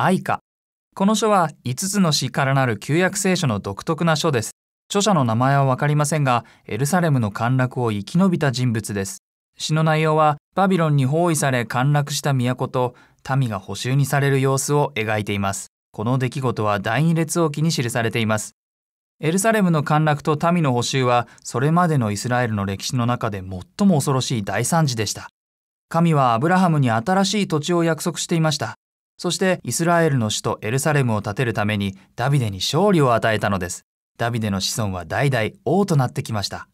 愛歌。この書は5つの詩からなる旧約聖書の独特な書です。著者の名前はわかりませんが、エルサレムの陥落を生き延びた人物です。詩の内容は、バビロンに包囲され陥落した都と、民が捕囚にされる様子を描いています。この出来事は第二列王記に記されています。エルサレムの陥落と民の捕囚は、それまでのイスラエルの歴史の中で最も恐ろしい大惨事でした。神はアブラハムに新しい土地を約束していました。そしてイスラエルの首都エルサレムを建てるためにダビデに勝利を与えたのです。ダビデの子孫は代々王となってきました。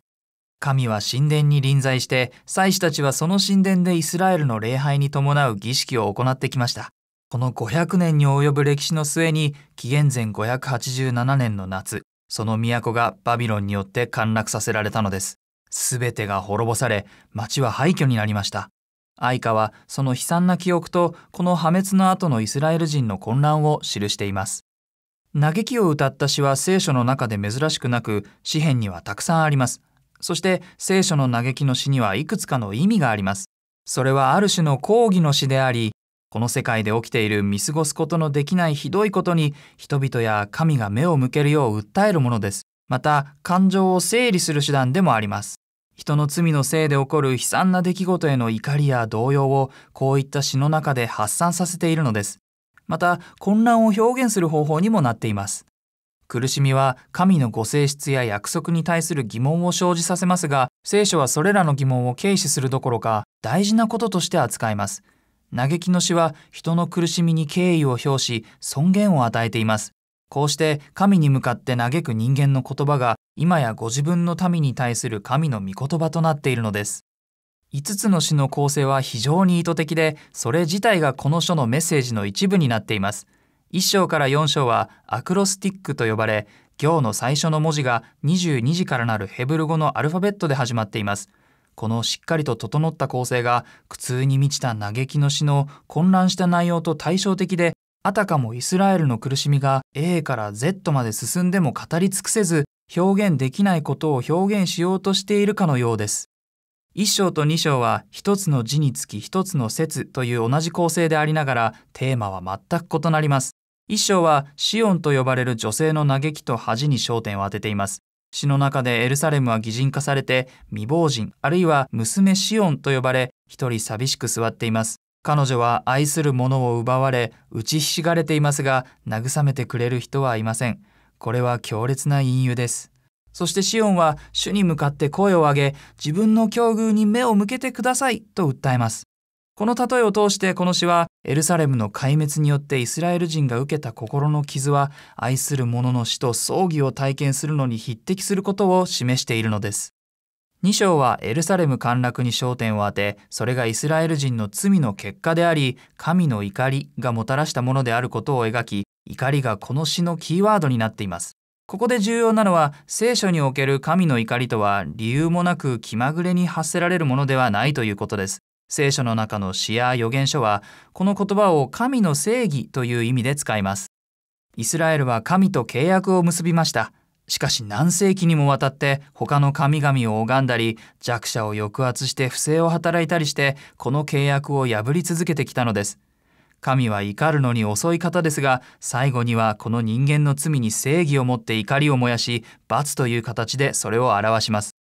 神は神殿に臨在して、祭司たちはその神殿でイスラエルの礼拝に伴う儀式を行ってきました。この500年に及ぶ歴史の末に、紀元前587年の夏、その都がバビロンによって陥落させられたのです。すべてが滅ぼされ、町は廃墟になりました。愛華はその悲惨な記憶とこの破滅の後のイスラエル人の混乱を記しています嘆きを歌った詩は聖書の中で珍しくなく詩編にはたくさんありますそして聖書の嘆きの詩にはいくつかの意味がありますそれはある種の抗議の詩でありこの世界で起きている見過ごすことのできないひどいことに人々や神が目を向けるよう訴えるものですまた感情を整理する手段でもあります人の罪のせいで起こる悲惨な出来事への怒りや動揺をこういった詩の中で発散させているのです。また混乱を表現する方法にもなっています。苦しみは神のご性質や約束に対する疑問を生じさせますが、聖書はそれらの疑問を軽視するどころか大事なこととして扱います。嘆きの詩は人の苦しみに敬意を表し尊厳を与えています。こうして神に向かって嘆く人間の言葉が今やご自分の民に対する神の御言葉となっているのです。5つの詩の構成は非常に意図的で、それ自体がこの書のメッセージの一部になっています。1章から4章はアクロスティックと呼ばれ、行の最初の文字が22時からなるヘブル語のアルファベットで始まっています。このしっかりと整った構成が苦痛に満ちた嘆きの詩の混乱した内容と対照的であたかもイスラエルの苦しみが A から Z まで進んでも語り尽くせず表現できないことを表現しようとしているかのようです。1章と2章は一つの字につき一つの説という同じ構成でありながらテーマは全く異なります。1章はシオンと呼ばれる女性の嘆きと恥に焦点を当てています。詩の中でエルサレムは擬人化されて未亡人あるいは娘シオンと呼ばれ一人寂しく座っています。彼女は愛する者を奪われ打ちひしがれていますが慰めてくれる人はいません。これは強烈な隠喩です。そしてシオンは主に向かって声を上げ、自分の境遇に目を向けてくださいと訴えます。この例えを通してこの詩は、エルサレムの壊滅によってイスラエル人が受けた心の傷は、愛する者の死と葬儀を体験するのに匹敵することを示しているのです。2章はエルサレム陥落に焦点を当て、それがイスラエル人の罪の結果であり、神の怒りがもたらしたものであることを描き、怒りがこの詩のキーワードになっています。ここで重要なのは聖書における神の怒りとは理由もなく気まぐれに発せられるものではないということです。聖書の中の詩や預言書はこの言葉を神の正義という意味で使います。イスラエルは神と契約を結びました。しかし何世紀にもわたって他の神々を拝んだり弱者を抑圧して不正を働いたりしてこの契約を破り続けてきたのです。神は怒るのに遅い方ですが、最後にはこの人間の罪に正義を持って怒りを燃やし、罰という形でそれを表します。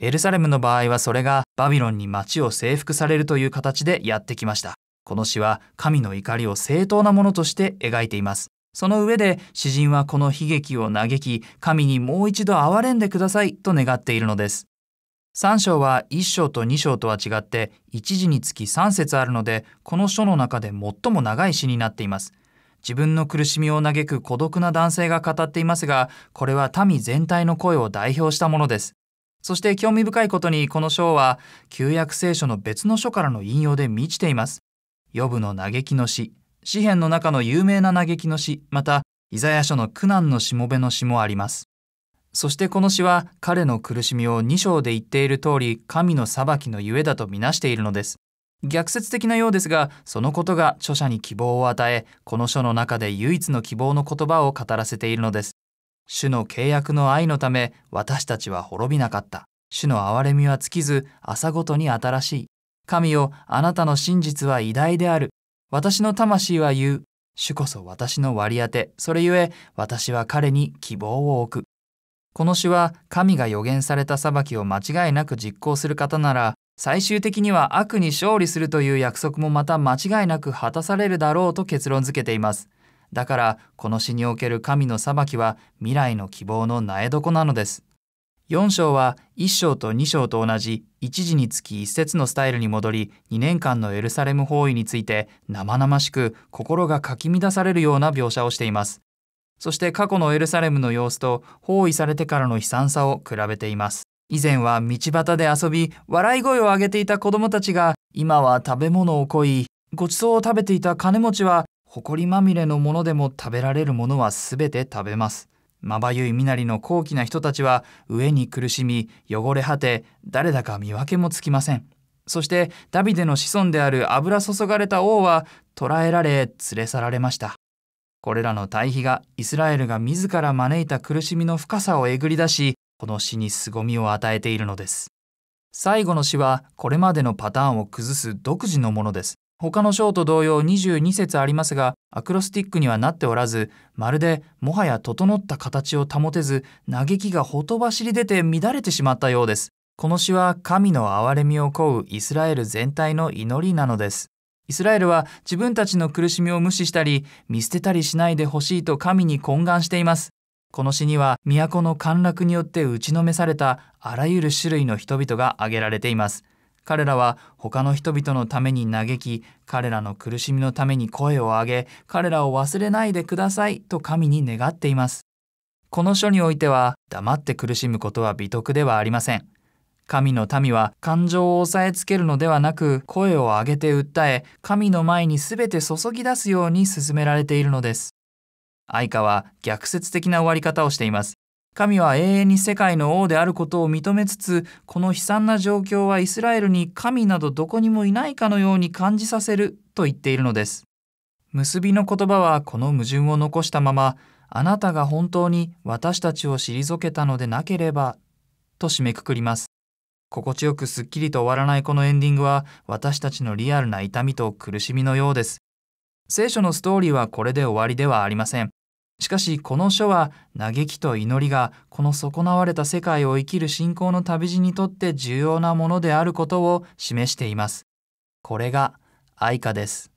エルサレムの場合はそれがバビロンに町を征服されるという形でやってきました。この詩は神の怒りを正当なものとして描いています。その上で詩人はこの悲劇を嘆き、神にもう一度憐れんでくださいと願っているのです。3章は1章と2章とは違って1字につき3節あるのでこの書の中で最も長い詩になっています自分の苦しみを嘆く孤独な男性が語っていますがこれは民全体の声を代表したものですそして興味深いことにこの章は旧約聖書の別の書からの引用で満ちていますヨブの嘆きの詩詩篇の中の有名な嘆きの詩またイザヤ書の苦難のしもべの詩もありますそしてこの詩は彼の苦しみを2章で言っている通り神の裁きのゆえだとみなしているのです。逆説的なようですがそのことが著者に希望を与えこの書の中で唯一の希望の言葉を語らせているのです主の契約の愛のため私たちは滅びなかった主の憐れみは尽きず朝ごとに新しい神よあなたの真実は偉大である私の魂は言う主こそ私の割り当てそれゆえ私は彼に希望を置くこの詩は神が予言された裁きを間違いなく実行する方なら最終的には悪に勝利するという約束もまた間違いなく果たされるだろうと結論付けていますだからこの詩における神の裁きは未来の希望の苗床なのです4章は1章と2章と同じ一時につき1節のスタイルに戻り2年間のエルサレム包囲について生々しく心がかき乱されるような描写をしていますそして過去のエルサレムの様子と包囲されてからの悲惨さを比べています。以前は道端で遊び、笑い声を上げていた子供たちが、今は食べ物をこい、ごちそうを食べていた金持ちは、埃まみれのものでも食べられるものは全て食べます。まばゆい身なりの高貴な人たちは、飢えに苦しみ、汚れ果て、誰だか見分けもつきません。そして、ダビデの子孫である油注がれた王は、捕らえられ、連れ去られました。これらの対比がイスラエルが自ら招いた苦しみの深さをえぐり出し、この詩に凄みを与えているのです。最後の詩はこれまでのパターンを崩す独自のものです。他の章と同様22節ありますが、アクロスティックにはなっておらず、まるでもはや整った形を保てず、嘆きがほとばしり出て乱れてしまったようです。この詩は神の憐れみを請うイスラエル全体の祈りなのです。イスラエルは自分たちの苦しみを無視したり見捨てたりしないでほしいと神に懇願していますこの詩には都の陥落によって打ちのめされたあらゆる種類の人々が挙げられています彼らは他の人々のために嘆き彼らの苦しみのために声を上げ彼らを忘れないでくださいと神に願っていますこの書においては黙って苦しむことは美徳ではありません神の民は感情を押さえつけるのではなく声を上げて訴え神の前に全て注ぎ出すように進められているのです愛花は逆説的な終わり方をしています神は永遠に世界の王であることを認めつつこの悲惨な状況はイスラエルに神などどこにもいないかのように感じさせると言っているのです結びの言葉はこの矛盾を残したままあなたが本当に私たちを退けたのでなければと締めくくります心地よくすっきりと終わらないこのエンディングは私たちのリアルな痛みと苦しみのようです聖書のストーリーはこれで終わりではありませんしかしこの書は嘆きと祈りがこの損なわれた世界を生きる信仰の旅路にとって重要なものであることを示していますこれが愛歌です